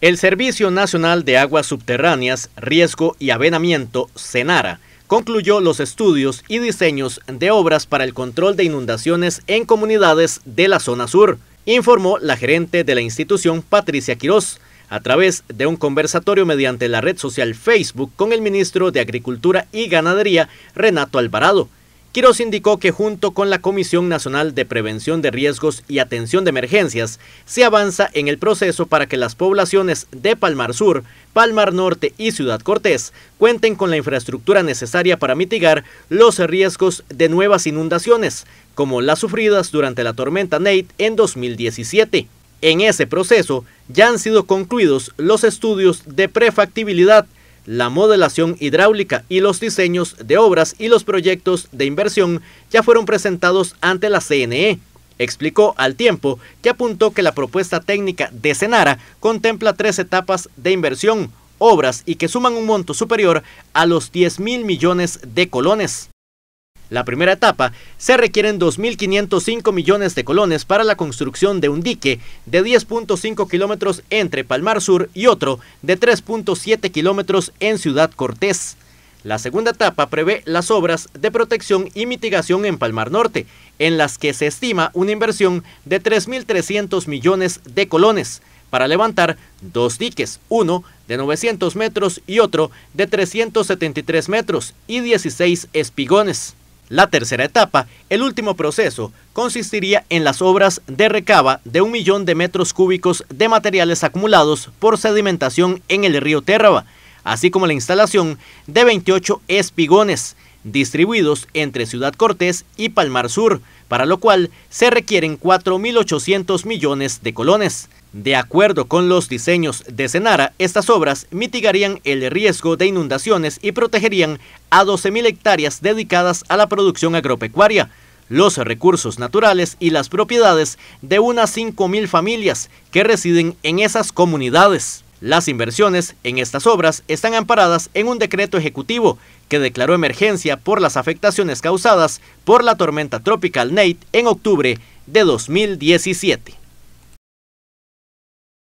El Servicio Nacional de Aguas Subterráneas, Riesgo y Avenamiento, SENARA, concluyó los estudios y diseños de obras para el control de inundaciones en comunidades de la zona sur, informó la gerente de la institución Patricia Quirós, a través de un conversatorio mediante la red social Facebook con el ministro de Agricultura y Ganadería, Renato Alvarado. Quiroz indicó que junto con la Comisión Nacional de Prevención de Riesgos y Atención de Emergencias se avanza en el proceso para que las poblaciones de Palmar Sur, Palmar Norte y Ciudad Cortés cuenten con la infraestructura necesaria para mitigar los riesgos de nuevas inundaciones, como las sufridas durante la tormenta Nate en 2017. En ese proceso ya han sido concluidos los estudios de prefactibilidad la modelación hidráulica y los diseños de obras y los proyectos de inversión ya fueron presentados ante la CNE. Explicó al tiempo que apuntó que la propuesta técnica de Senara contempla tres etapas de inversión, obras y que suman un monto superior a los 10 mil millones de colones. La primera etapa se requieren 2.505 millones de colones para la construcción de un dique de 10.5 kilómetros entre Palmar Sur y otro de 3.7 kilómetros en Ciudad Cortés. La segunda etapa prevé las obras de protección y mitigación en Palmar Norte, en las que se estima una inversión de 3.300 millones de colones para levantar dos diques, uno de 900 metros y otro de 373 metros y 16 espigones. La tercera etapa, el último proceso, consistiría en las obras de recaba de un millón de metros cúbicos de materiales acumulados por sedimentación en el río Térraba, así como la instalación de 28 espigones distribuidos entre Ciudad Cortés y Palmar Sur, para lo cual se requieren 4.800 millones de colones. De acuerdo con los diseños de Senara, estas obras mitigarían el riesgo de inundaciones y protegerían a 12.000 hectáreas dedicadas a la producción agropecuaria, los recursos naturales y las propiedades de unas 5.000 familias que residen en esas comunidades. Las inversiones en estas obras están amparadas en un decreto ejecutivo que declaró emergencia por las afectaciones causadas por la tormenta tropical Nate en octubre de 2017.